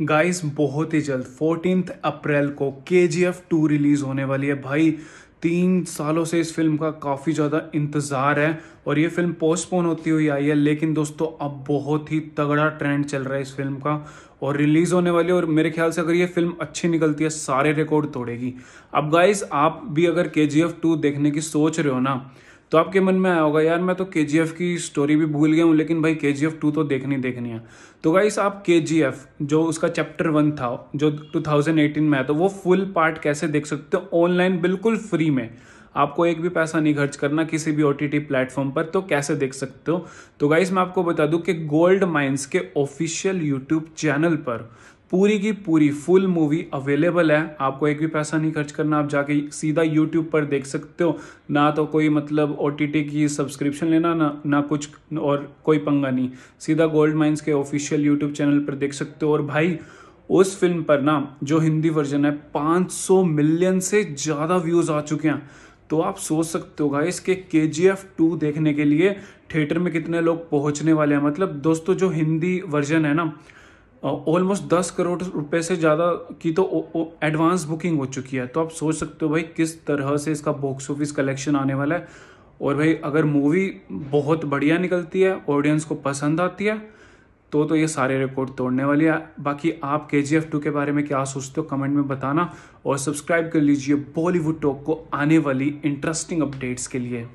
guys बहुत ही जल्द fourteen April को के जी एफ टू रिलीज होने वाली है भाई तीन सालों से इस फिल्म का काफ़ी ज़्यादा इंतज़ार है और ये फिल्म पोस्टपोन होती हुई आई है लेकिन दोस्तों अब बहुत ही तगड़ा ट्रेंड चल रहा है इस फिल्म का और रिलीज़ होने वाली और मेरे ख्याल से अगर ये फिल्म अच्छी निकलती है सारे रिकॉर्ड तोड़ेगी अब गाइज आप भी अगर के जी एफ टू देखने की सोच रहे हो ना तो आपके मन में आया होगा यार मैं तो के की स्टोरी भी भूल गया हूँ लेकिन भाई के जी तो देखनी देखनी है तो गाइस आप के जो उसका चैप्टर वन था जो 2018 में है तो वो फुल पार्ट कैसे देख सकते हो ऑनलाइन बिल्कुल फ्री में आपको एक भी पैसा नहीं खर्च करना किसी भी ओ टी प्लेटफॉर्म पर तो कैसे देख सकते हो तो गाइस मैं आपको बता दूं कि गोल्ड माइंस के ऑफिशियल यूट्यूब चैनल पर पूरी की पूरी फुल मूवी अवेलेबल है आपको एक भी पैसा नहीं खर्च करना आप जाके सीधा यूट्यूब पर देख सकते हो ना तो कोई मतलब ओ की सब्सक्रिप्शन लेना ना ना कुछ और कोई पंगा नहीं सीधा गोल्ड माइंस के ऑफिशियल यूट्यूब चैनल पर देख सकते हो और भाई उस फिल्म पर ना जो हिंदी वर्जन है 500 मिलियन से ज़्यादा व्यूज़ आ चुके हैं तो आप सोच सकते हो गाइस कि के जी एफ टू देखने के लिए थिएटर में कितने लोग पहुंचने वाले हैं मतलब दोस्तों जो हिंदी वर्जन है ना ऑलमोस्ट दस करोड़ रुपए से ज़्यादा की तो एडवांस बुकिंग हो चुकी है तो आप सोच सकते हो भाई किस तरह से इसका बॉक्स ऑफिस कलेक्शन आने वाला है और भाई अगर मूवी बहुत बढ़िया निकलती है ऑडियंस को पसंद आती है तो तो ये सारे रिकॉर्ड तोड़ने वाली है बाकी आप के जी एफ टू के बारे में क्या सोचते हो कमेंट में बताना और सब्सक्राइब कर लीजिए बॉलीवुड टॉक को आने वाली इंटरेस्टिंग अपडेट्स के लिए